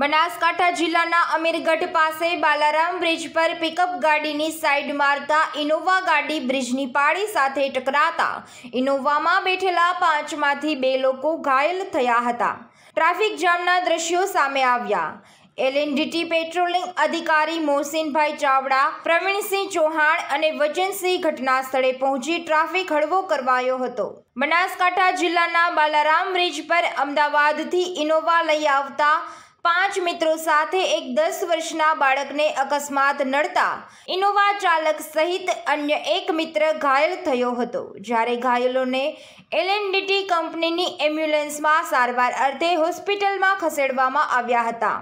બનાસકાંઠા જિલ્લાના અમીરગઢ પાસે બાલારામ બ્રિજ પર પિકઅપ ગાડીની સાઈડ મારતા ઇનોવા ગાડી બ્રિજની પાળી સાથે ટકરાતા ઇનોવામાં બેઠેલા પાંચમાંથી બે લોકો ઘાયલ થયા હતા ટ્રાફિક જામના દ્રશ્યો સામે આવ્યા એલએનડીટી પેટ્રોલિંગ અધિકારી મોહસિનભાઈ ચાવડા પ્રવીણસિંહ ચૌહાણ અને વજનસિંહ ઘટના સ્થળે પહોંચી ટ્રાફિક હળવો કરવાયો હતો બનાસકાંઠા જિલ્લાના બાલારામ બ્રિજ પર અમદાવાદથી ઇનોવા લઈ આવતા પાંચ મિત્રો સાથે એક દસ વર્ષના બાળકને અકસ્માત નડતા ઇનોવા ચાલક સહિત અન્ય એક મિત્ર ઘાયલ થયો હતો જ્યારે ઘાયલોને એલએનડીટી કંપનીની એમ્બ્યુલન્સમાં સારવાર અર્થે હોસ્પિટલમાં ખસેડવામાં આવ્યા હતા